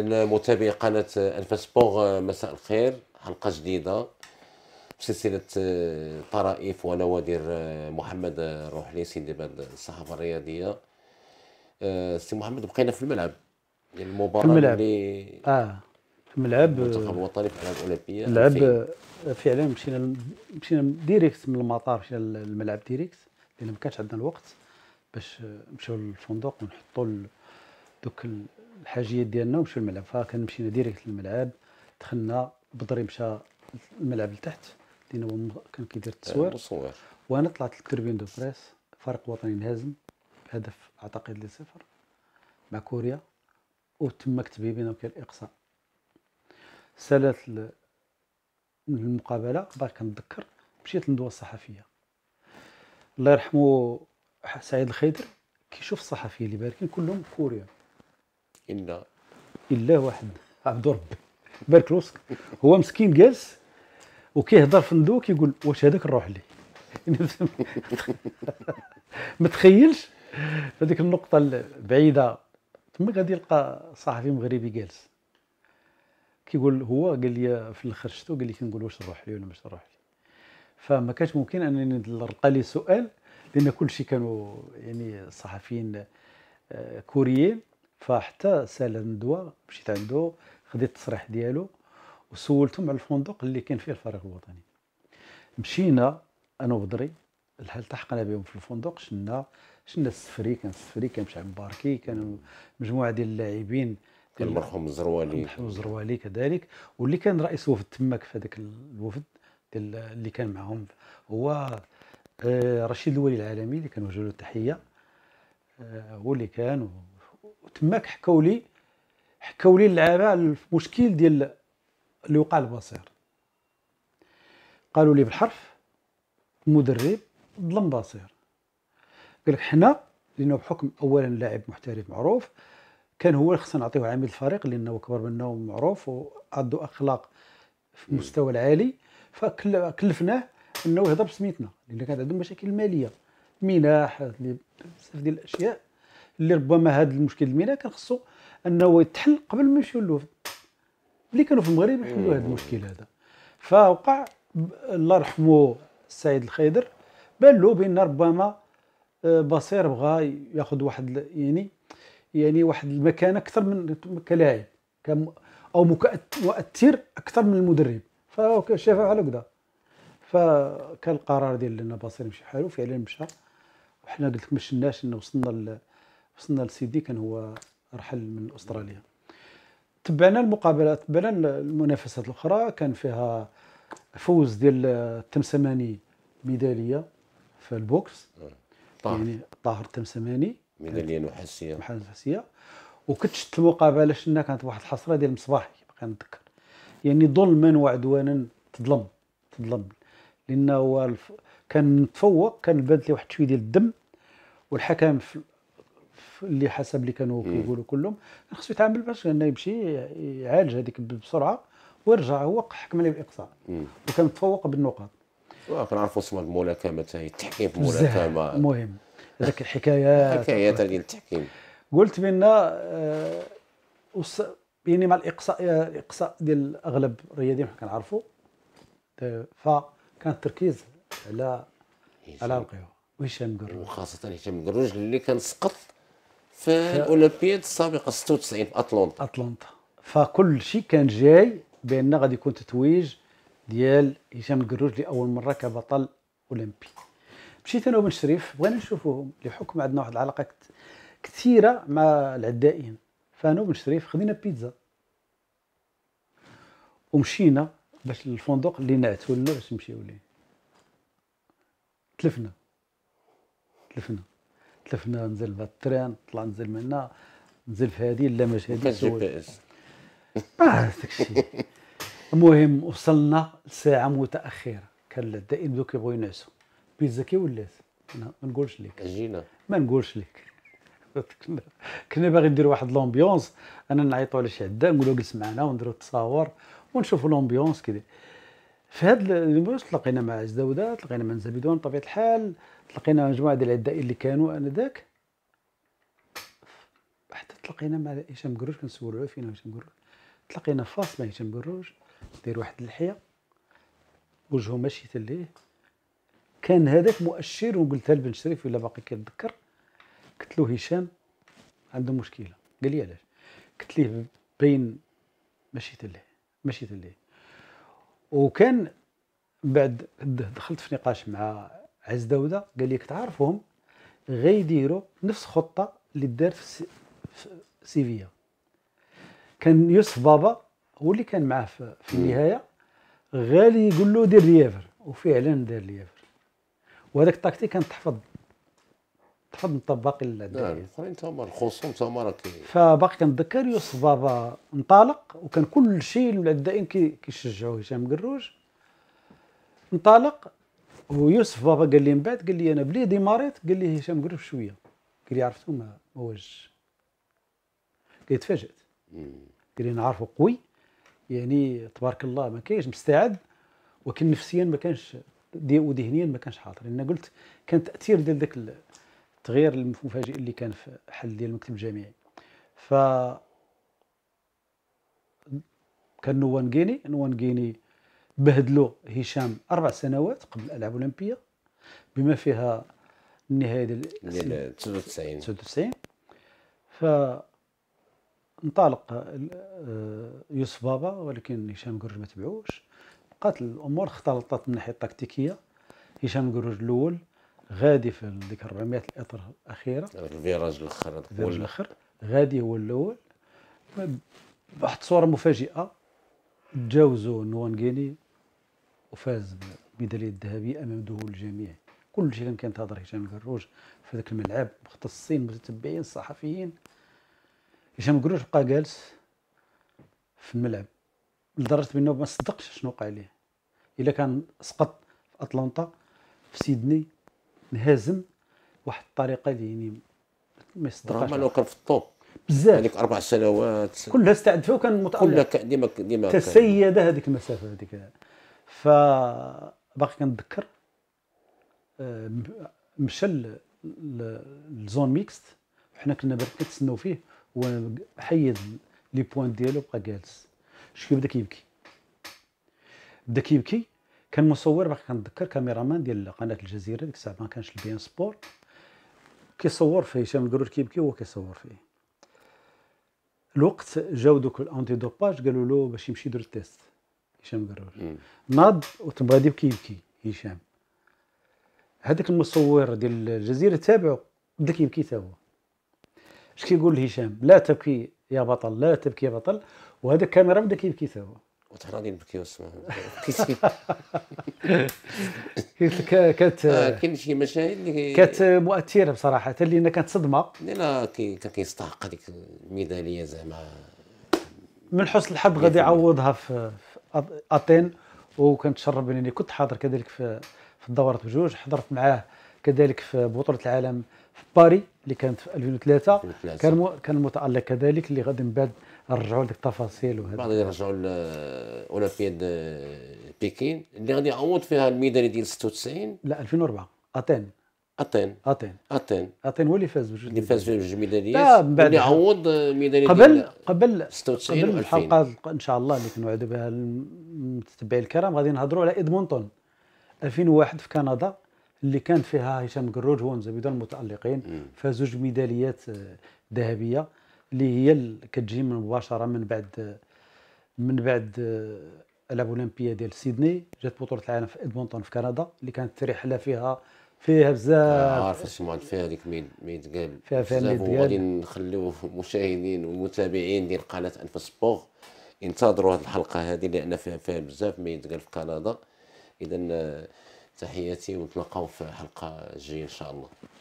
اذا متابعي قناه انفاس آه، مساء الخير حلقه جديده سلسله آه، طرائف ونوادر آه، محمد روحلي سيدي باد الصحافه الرياضيه سي محمد بقينا في الملعب يعني المباراه في الملعب اللي اه في الملعب المنتخب الوطني في الالعاب الاولمبيه لعب فعلا مشينا مشينا ديريكت من المطار مشينا للملعب ديريكت لان ما كانش عندنا الوقت باش نمشيو للفندق ونحطوا دوك الحاجيات ديالنا ومشيو للملعب مشينا ديريكت للملعب دخلنا بدري مشى الملعب لتحت لان هو كان كيدير التصوير وانا طلعت للتربين دو بريس فريق وطني انهزم هدف اعتقد لي صفر مع كوريا وتم كتبي بينهم وكان الاقصاء سالت المقابله باغي كنتذكر مشيت للندوه الصحفيه الله يرحمه سعيد الخيدر كيشوف الصحفيين اللي باركين كلهم كوريا إلا إلا واحد عبد ربي بارك لوسك هو مسكين جالس وكيهضر في فندوق يقول واش هذاك نروح ليه ما تخيلش هذيك النقطة البعيدة تما غادي يلقى صحفي مغربي جالس كيقول هو قال لي في الاخر شفتو قال لي كنقول واش نروح لي ولا مش نروح لي فما كانش ممكن انني نلقى لي سؤال لان كل شيء كانوا يعني صحفيين آه، كوريين فحتى الندوة مشيت عنده خديت التصريح ديالو وسولتهم على الفندق اللي كان فيه الفريق الوطني مشينا انا وبدري الحال التحقنا بهم في الفندق شنا شنا السفري كان السفري كان مشعل مباركي كانوا مجموعه ديال اللاعبين كان المرحوم الزروالي المرحوم الزروالي كذلك واللي كان رئيس وفد تماك في هذاك الوفد ديال اللي كان معهم هو آه، رشيد الولي العالمي اللي كان وجه له التحيه آه، هو اللي كان وتماك حكاو لي حكاو لي اللعابه المشكل ديال اللي وقع البصير قالوا لي بالحرف المدرب ظلم بصير قال لك حنا لانه بحكم اولا لاعب محترف معروف كان هو اللي خصنا نعطيوه عامل الفريق لانه كبر منا ومعروف وعنده اخلاق في المستوى العالي فكلفناه انه يهضر بسميتنا لان كانت عندهم مشاكل ماليه مناح بزاف ديال الاشياء اللي ربما هذا المشكل المينا كان خصو انه يتحل قبل ما يمشيو للوفد اللي كانوا في المغرب يحلوا هذا المشكل هذا فوقع الله يرحمه السيد الخيدر بان له بان ربما آه، بصير بغى ياخذ واحد يعني يعني واحد المكانه اكثر من كلاعب او مؤثر اكثر من المدرب فشاف على كذا فكان القرار ديال ان بصير يمشي حاله فعلا مشى وحنا قلت لك ما شناش انه وصلنا وصلنا لسيدي كان هو رحل من استراليا تبعنا المقابلات تبعنا المنافسات الاخرى كان فيها فوز ديال التمسماني ميداليه في البوكس طاهر يعني طاهر التمسماني ميداليه نحاسيه نحاسيه وكنت شفت المقابله شنا كانت واحد الحصره ديال مصباحي باقي نتذكر يعني ظلما وعدوانا تظلم تظلم لانه كان متفوق كان بادت لي واحد شويه ديال الدم والحكم في اللي حسب اللي كانوا كيقولوا كلهم خصو يتعامل باش انه يمشي يعالج هذيك بسرعه ويرجع هو حكم عليه بالاقصاء وكان تفوق بالنقاط وكنعرفوا اسم الملاكمه حتى التحكيم في الملاكمه المهم هذاك الحكايات الحكايات ديال التحكيم قلت بان آه، يعني مع الاقصاء الاقصاء آه، ديال اغلب الرياضيين حنا كنعرفوا فكان التركيز على على القوى وهشام قروج وخاصه هشام قروج اللي كان سقط في الاولمبياد السابقه 96 في اتلانتا اتلانتا فكل شيء كان جاي بان غادي يكون تتويج ديال هشام القروج لاول مره كبطل اولمبي مشيت انا وبن شريف بغينا نشوفوهم لحكم عندنا واحد العلاقه كثيره مع العدائين فانا وبن شريف خدينا بيتزا ومشينا باش الفندق اللي نعتو باش نمشيو ليه تلفنا تلفنا تلفنا نزل بالتران طلع نزل منا نزل في هذه لا مش هذه جي بي اس عرفتك آه، داكشي المهم وصلنا لساعه متاخره كان الدائم بداو يبغوا ينعسوا بيتزا كي ولات ما نقولش لك جينا ما نقولش لك كنا باغي ندير واحد لومبيونس انا نعيطوا على شي عدا نقولوا جلس معنا ونديروا التصاور ونشوفوا لومبيونس كذا في هذا المباشر تلاقينا مع عز داوده تلاقينا مع زبيدون بطبيعه الحال تلقينا مع مجموعه ديال العدائيين اللي كانوا انذاك حتى تلقينا مع هشام قروج كنسولو عليه فين هشام قروج تلقينا في فاس مع هشام قروج داير واحد اللحيه وجهه ماشي تليه كان هذاك مؤشر وقلتها لبن شريف ولا باقي كيتذكر قلت له هشام عنده مشكله قال لي علاش قلت ليه بين ماشي تليه ماشي تليه وكان بعد دخلت في نقاش مع عز داوده قال لك تعرفهم غيديروا نفس الخطه اللي دارت في سيفيا كان يوسف بابا هو اللي كان معاه في النهايه غالي يقول له دير ليفر وفعلا دار ليفر وهذاك التكتيك كان تحفظ تحفظ من طباق الاخرين نعم، تما الخصوم تما راه فباقي كنتذكر يوسف بابا انطلق وكان كل شيء العدائين كيشجعوا هشام قروج انطلق ويوسف بابا قال لي من بعد قال لي انا بلي ماريت قال لي هشام قرب شويه قال لي عرفتو ما ما قال لي تفاجات قال لي نعرفو قوي يعني تبارك الله ما كاينش مستعد ولكن نفسيا ما كانش وذهنيا ما كانش حاضر لان قلت كان تاثير ديال ذاك التغيير المفاجئ اللي كان في حل ديال المكتب الجامعي ف كان نوان جيني نوان جيني بهدلو هشام اربع سنوات قبل الالعاب الاولمبيه بما فيها النهايه ديال 99 99 ف انطلق يوسف بابا ولكن هشام قروج ما تبعوش بقات الامور اختلطت من الناحيه التكتيكيه هشام قروج الاول غادي في ديك 400 الاطر الاخيره الفيراج الاخر الفيراج الاخر غادي هو الاول بواحد الصوره مفاجئه تجاوزوا نوانغيني وفاز بميداليه الذهبيه امام ذهول الجميع كل شيء كان تهضر هشام الكروج في ذاك الملعب مختصين متتبعين الصحفيين هشام الكروج بقى جالس في الملعب لدرجه بانه ما صدقش شنو وقع ليه الا كان سقط في اتلانتا في سيدني انهزم واحد الطريقه اللي يعني ما يصدقش رغم انه كان في الطوب بزاف هذيك اربع سنوات كلها استعد فيه وكان متالق كلها ديما ديما تسيد هذيك المسافه هذيك فباقي كنتذكر آه، مشى للزون ميكست وحنا كنا برك كنتسناو فيه هو حيد لي بوان ديالو بقى جالس شكي بدا كيبكي بدا كيبكي كان مصور باقي كنتذكر كاميرامان ديال قناه الجزيره ديك الساعه ما كانش البي ان سبور كيصور فيه هشام القرور كيبكي وهو كيصور فيه الوقت جاو دوك الانتي دوباج قالوا له باش يمشي يدير التيست هشام جراج ناض وتبغادي وكيبكي هشام هذاك المصور ديال الجزيره تابعو بدا كيبكي تا هو اش كيقول لهشام لا تبكي يا بطل لا تبكي يا بطل وهذا الكاميرا بدا كيبكي تا هو وتحنا غادي نبكيو كانت آه، كاين شي مشاهد اللي كانت مؤثره بصراحه لان كانت صدمه لا كان كيستحق هذيك الميداليه زعما من حسن الحظ غادي يعوضها في اثين تشرف انني كنت حاضر كذلك في في الدورات بجوج حضرت معاه كذلك في بطوله العالم في باري اللي كانت في 2003, 2003. كان مو كان متالق كذلك اللي غادي من بعد نرجعوا لك التفاصيل وهذا بعد نرجعوا لاولمبياد آه، بكين اللي غادي يعوض فيها الميداليه ديال 96 لا 2004 اتين اتين اتين اتين اتين هو اللي فاز بجوج اللي فاز بجوج ميداليات اللي عوض ميداليه قبل قبل 96 قبل الحلقه ان شاء الله اللي كنوعدوا بها المتتبعين الكرام غادي نهضروا على ادمونتون 2001 في كندا اللي كانت فيها هشام كروج هو زبيد المتالقين فاز جوج ميداليات آه، ذهبيه اللي هي كتجي من مباشره من بعد من بعد الالعاب آه، الاولمبيه ديال سيدني جات بطوله العالم في ادمونتون في كندا اللي كانت رحله فيها فيها بزاف عارف اش مال فيها هذيك 100 جيم فيها فيها 100 جيم وغادي نخليو المشاهدين والمتابعين ديال قناه انف سبور ينتظروا هذه الحلقه هذه لان فيها فيها بزاف ما يتقال في كندا اذا تحياتي ونتلاقاو في حلقه جايه ان شاء الله